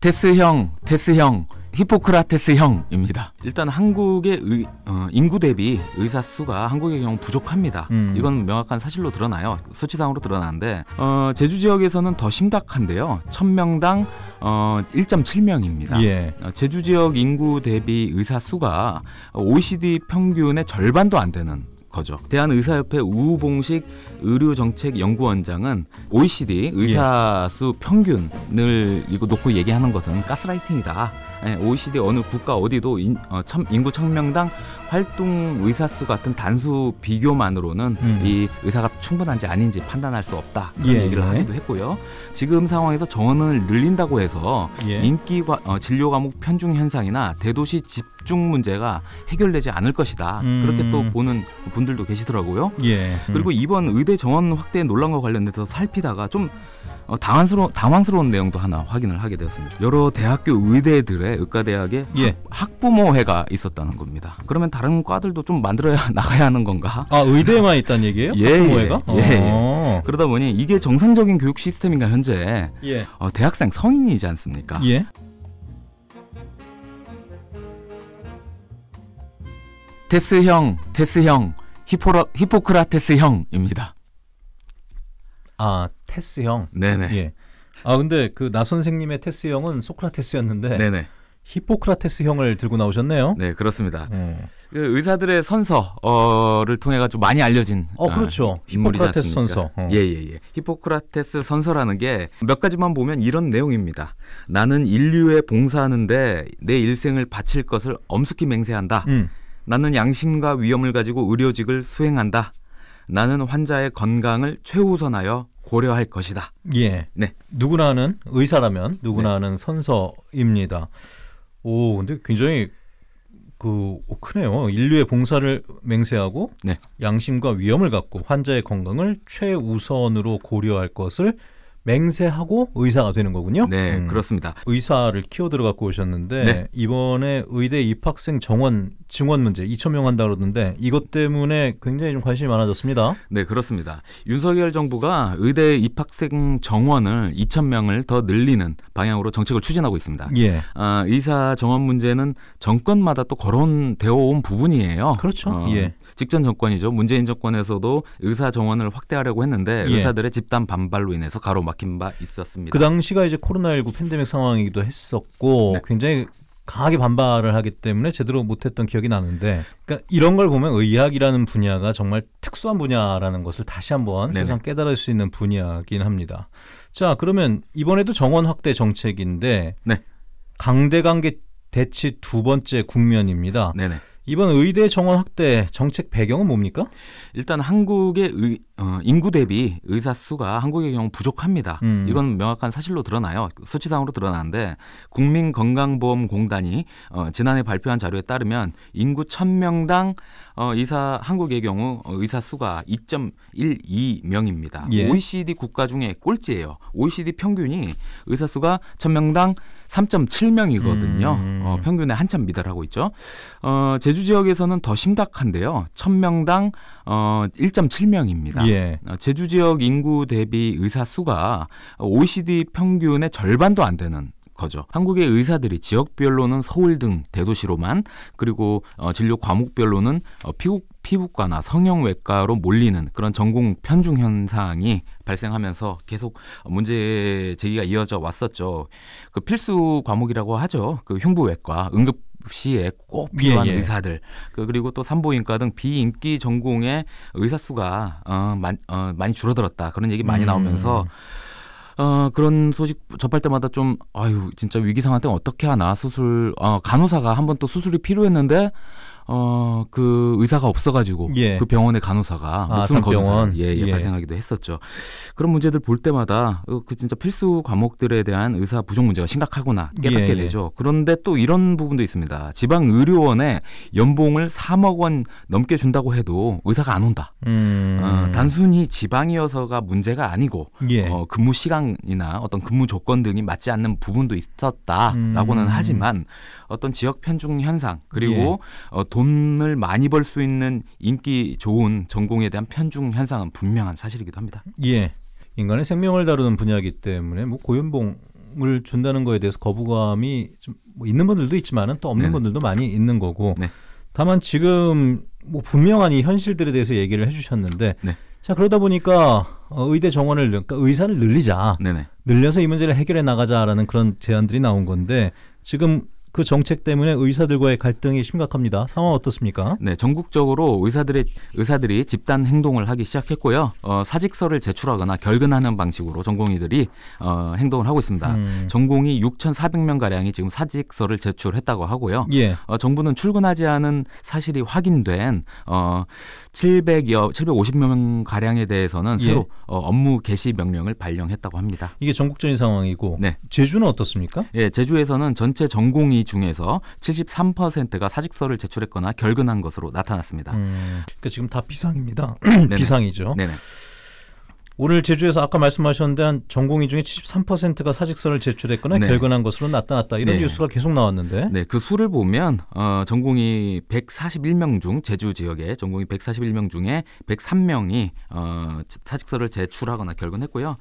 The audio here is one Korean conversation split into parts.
테스형, 테스형, 히포크라테스 형입니다. 일단 한국의 의, 어, 인구 대비 의사 수가 한국의 경우 부족합니다. 음. 이건 명확한 사실로 드러나요. 수치상으로 드러나는데 어, 제주 지역에서는 더 심각한데요. 천명당 어, 1.7명입니다. 예. 어, 제주 지역 인구 대비 의사 수가 OECD 평균의 절반도 안 되는 거죠. 대한의사협회 우봉식 의료정책연구원장은 OECD 의사 수 평균을 이거 놓고 얘기하는 것은 가스라이팅이다. OECD 예, 어느 국가 어디도 인, 어, 참, 인구 천명당 활동 의사 수 같은 단수 비교만으로는 음. 이 의사가 충분한지 아닌지 판단할 수 없다 그런 예, 얘기를 예. 하기도 했고요. 지금 상황에서 정원을 늘린다고 해서 예. 인기 과, 어, 진료 과목 편중 현상이나 대도시 집중 문제가 해결되지 않을 것이다. 음. 그렇게 또 음. 보는 분들도 계시더라고요. 예. 음. 그리고 이번 의대 정원 확대 논란과 관련돼서 살피다가 좀 어, 당황스러 당황스러운 내용도 하나 확인을 하게 되었습니다. 여러 대학교 의대들의 의과대학에 예. 학, 부모회가 있었다는 겁니다. 그러면 다른 과들도 좀 만들어야 나가야 하는 건가? 아 의대만 있다는 얘기예요? 예, 예, 학부모회가? 예, 예. 어. 그러다 보니 이게 정상적인 교육 시스템인가 현재 예. 어, 대학생 성인이지 않습니까? 예. 테스형, 테스형, 히포라, 히포크라테스형입니다. 아 테스 형. 네네. 예. 아 근데 그 나 선생님의 테스 형은 소크라테스였는데. 네네. 히포크라테스 형을 들고 나오셨네요. 네, 그렇습니다. 네. 그 의사들의 선서를 통해 가지고 많이 알려진 어, 그렇죠. 아, 히포크라테스 선서. 어. 예, 예, 예. 히포크라테스 선서라는 게 몇 가지만 보면 이런 내용입니다. 나는 인류에 봉사하는데 내 일생을 바칠 것을 엄숙히 맹세한다. 음. 나는 양심과 위엄을 가지고 의료직을 수행한다. 나는 환자의 건강을 최우선하여 고려할 것이다. 예. 네. 누구나 하는 의사라면 누구나 네. 하는 선서입니다. 오, 근데 굉장히 그 오, 크네요. 인류의 봉사를 맹세하고 네. 양심과 위험을 갖고 환자의 건강을 최우선으로 고려할 것을 맹세하고 의사가 되는 거군요. 네, 음. 그렇습니다. 의사를 키워 들어갖고 오셨는데 네. 이번에 의대 입학생 정원 증원 문제 2천 명 한다 그러던데 이것 때문에 굉장히 좀 관심이 많아졌습니다. 네, 그렇습니다. 윤석열 정부가 의대 입학생 정원을 2천 명을 더 늘리는 방향으로 정책을 추진하고 있습니다. 예. 아, 의사 정원 문제는 정권마다 또 거론되어 온 부분이에요. 그렇죠. 어, 예. 직전 정권이죠. 문재인 정권에서도 의사 정원을 확대하려고 했는데 예. 의사들의 집단 반발로 인해서 가로막 막힌 바 있었습니다. 그 당시가 이제 코로나19 팬데믹 상황이기도 했었고 네. 굉장히 강하게 반발을 하기 때문에 제대로 못했던 기억이 나는데 그러니까 이런 걸 보면 의학이라는 분야가 정말 특수한 분야라는 것을 다시 한번 네네. 세상 깨달을 수 있는 분야긴 이 합니다. 자 그러면 이번에도 정원 확대 정책인데 네. 강대관계 대치 두 번째 국면입니다. 네네. 이번 의대 정원 확대 정책 배경은 뭡니까? 일단 한국의 의, 어, 인구 대비 의사 수가 한국의 경우 부족합니다. 음. 이건 명확한 사실로 드러나요. 수치상으로 드러나는데 국민건강보험공단이 어, 지난해 발표한 자료에 따르면 인구 1000명당 어, 의사 한국의 경우 어, 의사 수가 2.12명입니다. 예. OECD 국가 중에 꼴찌예요. OECD 평균이 의사 수가 1000명당 3.7명이거든요. 음. 어, 평균에 한참 미달하고 있죠. 어, 제주 제주 지역에서는 더 심각한데요. 1000명당 어 1.7명입니다. 예. 어, 제주 지역 인구 대비 의사 수가 OECD 평균의 절반도 안 되는 거죠. 한국의 의사들이 지역별로는 서울 등 대도시로만 그리고 어, 진료 과목별로는 어, 피부, 피부과나 성형외과로 몰리는 그런 전공 편중 현상이 발생하면서 계속 문제 제기가 이어져 왔었죠. 그 필수 과목이라고 하죠. 그 흉부외과, 응급 시에 꼭 예, 필요한 예, 예. 의사들 그 그리고 또 산부인과 등 비인기 전공의 의사 수가 어, 만, 어, 많이 줄어들었다 그런 얘기 많이 음. 나오면서 음. 어, 그런 소식 접할 때마다 좀 아유 진짜 위기 상황 때 어떻게 하나 수술 어, 간호사가 한 번 또 수술이 필요했는데 어, 그 의사가 없어가지고 예. 그 병원의 간호사가 아, 목숨을 거둔 사 예, 예, 예, 발생하기도 했었죠. 그런 문제들 볼 때마다 어, 그 진짜 필수 과목들에 대한 의사 부족 문제가 심각하구나 깨닫게 예, 예. 되죠. 그런데 또 이런 부분도 있습니다. 지방 의료원에 연봉을 3억 원 넘게 준다고 해도 의사가 안 온다. 음... 어, 단순히 지방이어서가 문제가 아니고 예. 어, 근무 시간이나 어떤 근무 조건 등이 맞지 않는 부분도 있었다라고는 음... 하지만 어떤 지역 편중 현상 그리고 예. 어, 돈 돈을 많이 벌 수 있는 인기 좋은 전공에 대한 편중 현상은 분명한 사실이기도 합니다. 예. 인간의 생명을 다루는 분야이기 때문에 뭐 고연봉을 준다는 거에 대해서 거부감이 좀뭐 있는 분들도 있지만은 또 없는 네네. 분들도 많이 있는 거고. 네. 다만 지금 뭐 분명한 이 현실들에 대해서 얘기를 해 주셨는데 네. 자 그러다 보니까 어, 의대 정원을 그러니까 의사를 늘리자 네네. 늘려서 이 문제를 해결해 나가자라는 그런 제안들이 나온 건데 지금 그 정책 때문에 의사들과의 갈등이 심각합니다. 상황 어떻습니까? 네, 전국적으로 의사들의 의사들이 집단 행동을 하기 시작했고요. 어, 사직서를 제출하거나 결근하는 방식으로 전공의들이 어, 행동을 하고 있습니다. 음. 전공이 6,400명 가량이 지금 사직서를 제출했다고 하고요. 예. 어, 정부는 출근하지 않은 사실이 확인된 어, 700여 750명 가량에 대해서는 예. 새로 어, 업무 개시 명령을 발령했다고 합니다. 이게 전국적인 상황이고 네. 제주는 어떻습니까? 예, 제주에서는 전체 전공의 중에서 73%가 사직서를 제출했거나 결근한 것으로 나타났습니다. 음, 그러니까 지금 다 비상입니다. 비상이죠. 네네. 오늘 제주에서 아까 말씀하셨는데 한 전공인 중에 73%가 사직서를 제출했거나 네. 결근한 것으로 나타났다 이런 네. 뉴스가 계속 나왔는데. 네, 그 수를 보면 어, 전공이 141명 중 제주 지역에 전공이 141명 중에 103명이 어, 사직서를 제출하거나 결근했고요.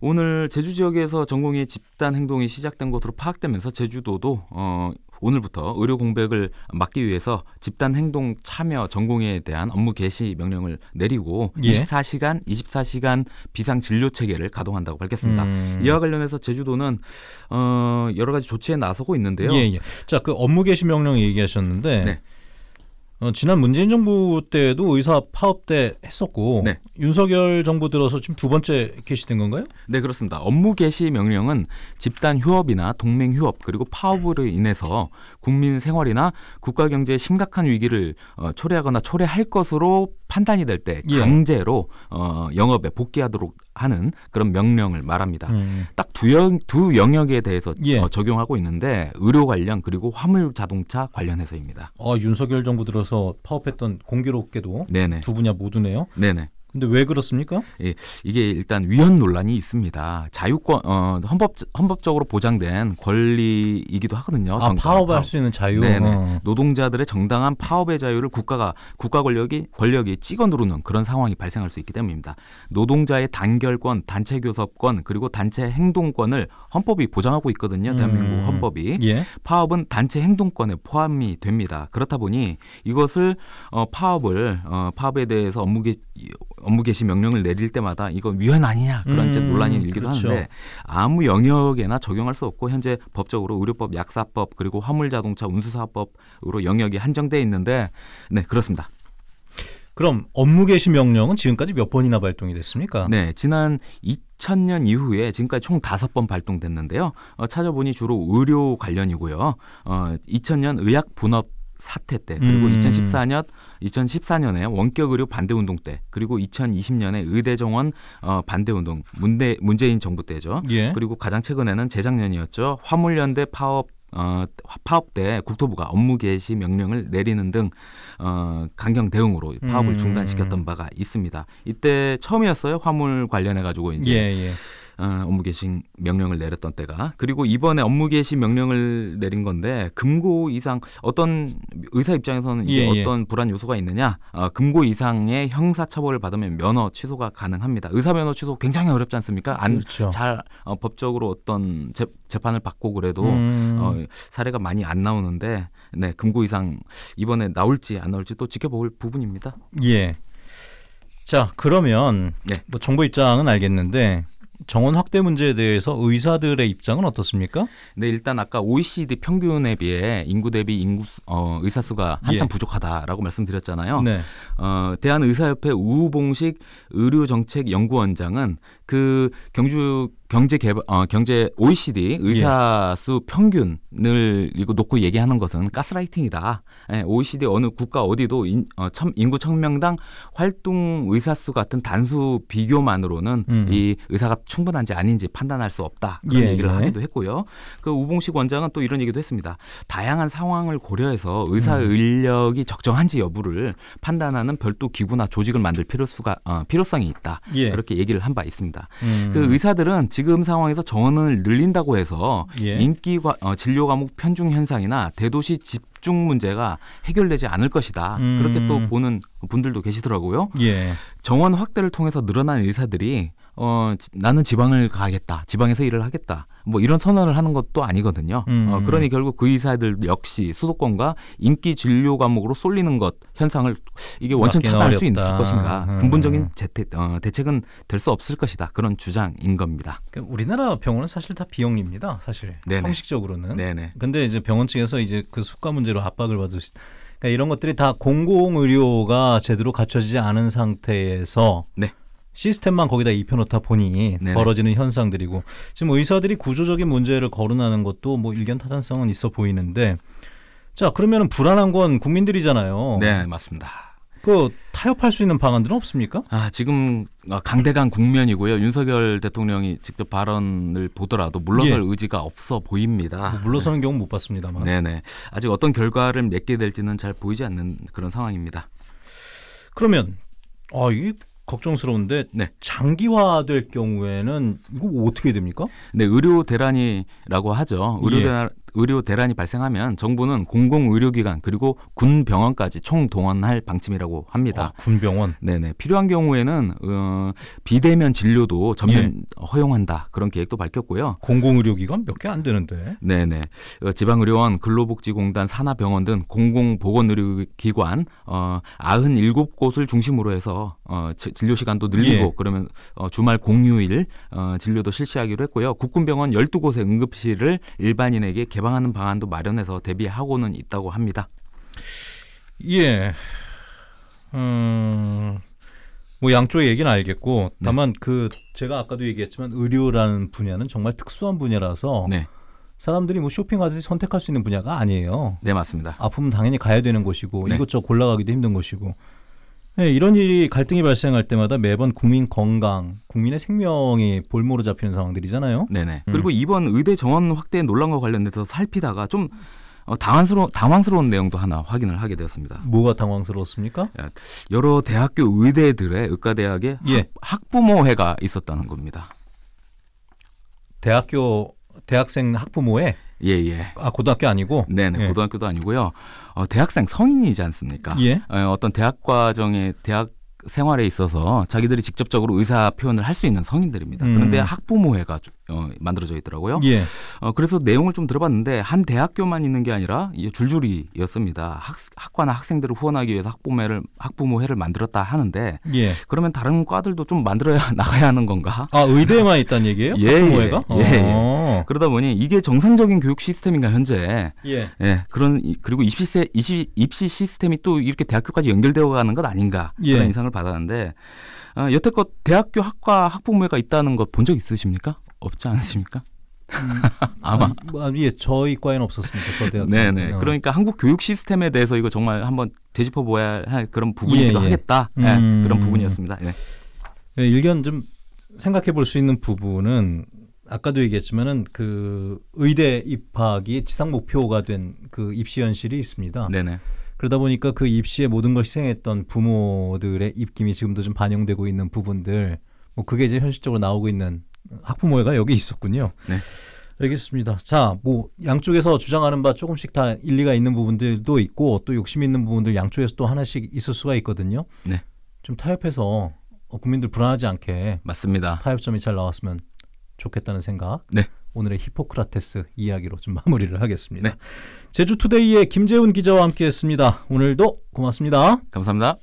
오늘 제주 지역에서 전공이 집단 행동이 시작된 것으로 파악되면서 제주도도 어, 오늘부터 의료 공백을 막기 위해서 집단 행동 참여 전공에 대한 업무 개시 명령을 내리고 예. 24시간 24시간 비상 진료 체계를 가동한다고 밝혔습니다. 음. 이와 관련해서 제주도는 어, 여러 가지 조치에 나서고 있는데요. 예, 예. 자, 그 업무 개시 명령 얘기하셨는데 네. 어, 지난 문재인 정부 때도 의사 파업 때 했었고 네. 윤석열 정부 들어서 지금 두 번째 개시된 건가요? 네 그렇습니다. 업무 개시 명령은 집단 휴업이나 동맹 휴업 그리고 파업으로 인해서 국민 생활이나 국가 경제에 심각한 위기를 어, 초래하거나 초래할 것으로 판단이 될때 예. 강제로 예. 어, 영업에 복귀하도록 하는 그런 명령을 말합니다. 음. 딱두 두 영역에 대해서 예. 어, 적용하고 있는데 의료 관련 그리고 화물 자동차 관련해서입니다. 어, 윤석열 정부 들어서 파업했던 공교롭게도 네네. 두 분야 모두네요. 네네. 근데 왜 그렇습니까? 예, 이게 일단 위헌 논란이 있습니다. 자유권 어, 헌법 헌법적으로 보장된 권리이기도 하거든요. 아, 파업할 수 있는 자유. 네네. 어. 노동자들의 정당한 파업의 자유를 국가가 국가 권력이 권력이 찍어 누르는 그런 상황이 발생할 수 있기 때문입니다. 노동자의 단결권, 단체 교섭권 그리고 단체 행동권을 헌법이 보장하고 있거든요. 음. 대한민국 음. 헌법이 예? 파업은 단체 행동권에 포함이 됩니다. 그렇다 보니 이것을 어, 파업을 어, 파업에 대해서 업무기 업무 개시 명령을 내릴 때마다 이건 위헌 아니냐 그런 음, 논란이 음, 일기도 그렇죠. 하는데 아무 영역에나 적용할 수 없고 현재 법적으로 의료법, 약사법 그리고 화물자동차 운수사업법으로 영역이 한정돼 있는데 네 그렇습니다. 그럼 업무 개시 명령은 지금까지 몇 번이나 발동이 됐습니까? 네, 지난 2000년 이후에 지금까지 총 다섯 번 발동됐는데요. 어, 찾아보니 주로 의료 관련이고요. 어, 2000년 의약 분업 사태 때 그리고 음. 2014년 2014년에 원격 의료 반대 운동 때 그리고 2020년에 의대 정원 어, 반대 운동 문대 문재인 정부 때죠. 예. 그리고 가장 최근에는 재작년이었죠. 화물연대 파업 어, 파업 때 국토부가 업무 개시 명령을 내리는 등 어, 강경 대응으로 파업을 음. 중단시켰던 바가 있습니다. 이때 처음이었어요 화물 관련해 가지고 이제 예, 예. 어, 업무 개시 명령을 내렸던 때가 그리고 이번에 업무 개시 명령을 내린 건데 금고 이상 어떤 의사 입장에서는 이게 예, 예. 어떤 예. 불안 요소가 있느냐 어, 금고 이상의 형사 처벌을 받으면 면허 취소가 가능합니다. 의사 면허 취소 굉장히 어렵지 않습니까? 안잘 그렇죠. 어, 법적으로 어떤 재, 재판을 받고 그래도 음. 어, 사례가 많이 안 나오는데 네 금고 이상 이번에 나올지 안 나올지 또 지켜볼 부분입니다. 예. 자 그러면 네. 뭐 정부 입장은 알겠는데 정원 확대 문제에 대해서 의사들의 입장은 어떻습니까? 네, 일단 아까 OECD 평균에 비해 인구 대비 인구 어, 의사 수가 한참 예. 부족하다라고 말씀드렸잖아요. 네. 어, 대한의사협회 우봉식 의료정책연구원장은 그 경주 경제 개발 어, 경제 OECD 의사 수 예. 평균을 이거 놓고 얘기하는 것은 가스라이팅이다. 예, OECD 어느 국가 어디도 인, 어, 참, 인구 천명당 활동 의사 수 같은 단수 비교만으로는 음. 이 의사가 충분한지 아닌지 판단할 수 없다 그런 예, 얘기를 하기도 했고요. 그 우봉식 원장은 또 이런 얘기도 했습니다. 다양한 상황을 고려해서 의사 음. 인력이 적정한지 여부를 판단하는 별도 기구나 조직을 만들 필요수가 어, 필요성이 있다. 예. 그렇게 얘기를 한 바 있습니다. 음. 그 의사들은 지금 상황에서 정원을 늘린다고 해서 예. 인기 과, 어, 진료 과목 편중 현상이나 대도시 집중 문제가 해결되지 않을 것이다. 음. 그렇게 또 음. 보는 분들도 계시더라고요. 예. 정원 확대를 통해서 늘어난 의사들이 어 나는 지방을 가겠다, 지방에서 일을 하겠다, 뭐 이런 선언을 하는 것도 아니거든요. 음. 어, 그러니 결국 그 의사들 역시 수도권과 인기 진료 과목으로 쏠리는 것 현상을 이게 원천 차단할 수 있을 것인가, 음. 근본적인 재태, 어, 대책은 될 수 없을 것이다 그런 주장인 겁니다. 그러니까 우리나라 병원은 사실 다비용입니다 사실 네네. 형식적으로는. 네네. 근데 이제 병원 측에서 이제 그 수가 문제로 압박을 받을 수. 그러니까 이런 것들이 다 공공의료가 제대로 갖춰지지 않은 상태에서 네. 시스템만 거기다 입혀놓다 보니 네네. 벌어지는 현상들이고 지금 의사들이 구조적인 문제를 거론하는 것도 뭐 일견 타산성은 있어 보이는데 자 그러면은 불안한 건 국민들이잖아요. 네 맞습니다. 그 타협할 수 있는 방안들은 없습니까? 아 지금 강대강 국면이고요. 윤석열 대통령이 직접 발언을 보더라도 물러설 예. 의지가 없어 보입니다. 뭐 물러서는 네. 경우 못 봤습니다만. 네네 아직 어떤 결과를 맺게 될지는 잘 보이지 않는 그런 상황입니다. 그러면 아 이게 걱정스러운데 네. 장기화될 경우에는 이거 어떻게 됩니까? 네, 의료 대란이라고 하죠. 의료 예. 의료 대란이 발생하면 정부는 공공 의료기관 그리고 군 병원까지 총 동원할 방침이라고 합니다. 아, 군 병원. 네네 필요한 경우에는 어, 비대면 진료도 전면 예. 허용한다 그런 계획도 밝혔고요. 공공 의료기관 몇 개 안 되는데. 네네 어, 지방의료원, 근로복지공단, 산하병원 등 공공 보건 의료기관 어, 97곳을 중심으로 해서 어, 진료 시간도 늘리고 예. 그러면 어, 주말 공휴일 어, 진료도 실시하기로 했고요. 국군병원 12곳의 응급실을 일반인에게 개발 개방하는 방안도 마련해서 대비하고는 있다고 합니다. 예. 음. 뭐 양쪽의 얘기는 알겠고 네. 다만 그 제가 아까도 얘기했지만 의료라는 분야는 정말 특수한 분야라서 네. 사람들이 뭐 쇼핑하듯이 선택할 수 있는 분야가 아니에요. 네 맞습니다. 아프면 당연히 가야 되는 곳이고 네. 이것저것 골라가기도 힘든 것이고 네, 이런 일이 갈등이 발생할 때마다 매번 국민 건강, 국민의 생명이 볼모로 잡히는 상황들이잖아요. 네네. 음. 그리고 이번 의대 정원 확대 논란과 관련돼서 살피다가 좀 어, 당황스러 당황스러운 내용도 하나 확인을 하게 되었습니다. 뭐가 당황스러웠습니까? 여러 대학교 의대들의 의과대학에 예. 학, 학부모회가 있었다는 겁니다. 대학교 대학생 학부모에 예, 예. 아, 고등학교 아니고? 네네, 예. 고등학교도 아니고요. 어, 대학생 성인이지 않습니까? 예. 예 어, 떤 대학 과정에, 대학 생활에 있어서 자기들이 직접적으로 의사 표현을 할 수 있는 성인들입니다. 음. 그런데 학부모회가 어, 만들어져 있더라고요. 예. 어, 그래서 내용을 좀 들어봤는데 한 대학교만 있는 게 아니라 줄줄이였습니다. 학, 학과나 학생들을 후원하기 위해서 학부모회를 학부모회를 만들었다 하는데 예. 그러면 다른 과들도 좀 만들어야 나가야 하는 건가? 아 의대에만 있다는 얘기예요? 예, 예, 학부모회가? 예, 예, 어. 그러다 보니 이게 정상적인 교육 시스템인가 현재? 예. 예. 그런 그리고 입시세 입시, 입시 시스템이 또 이렇게 대학교까지 연결되어 가는 것 아닌가 예. 그런 인상을 받았는데 어, 여태껏 대학교 학과 학부모회가 있다는 것 본 적 있으십니까? 없지 않습니까? 음, 아마 음, 뭐, 아, 예, 저희 과에는 없었습니다. 저 대학. 네네. 네. 어. 그러니까 한국 교육 시스템에 대해서 이거 정말 한번 되짚어 보아야 할 그런 부분이기도 예, 예. 하겠다. 예, 음. 네, 그런 부분이었습니다. 네. 네, 일견 좀 생각해 볼 수 있는 부분은 아까도 얘기했지만은 그 의대 입학이 지상 목표가 된 그 입시 현실이 있습니다. 네네. 네. 그러다 보니까 그 입시에 모든 걸 희생했던 부모들의 입김이 지금도 좀 반영되고 있는 부분들 뭐 그게 이제 현실적으로 나오고 있는 학부모회가 여기 있었군요. 네. 알겠습니다. 자, 뭐 양쪽에서 주장하는 바 조금씩 다 일리가 있는 부분들도 있고 또 욕심 있는 부분들 양쪽에서 또 하나씩 있을 수가 있거든요. 네. 좀 타협해서 어, 국민들 불안하지 않게 맞습니다. 타협점이 잘 나왔으면 좋겠다는 생각. 네. 오늘의 히포크라테스 이야기로 좀 마무리를 하겠습니다. 네. 제주투데이의 김재훈 기자와 함께했습니다. 오늘도 고맙습니다. 감사합니다.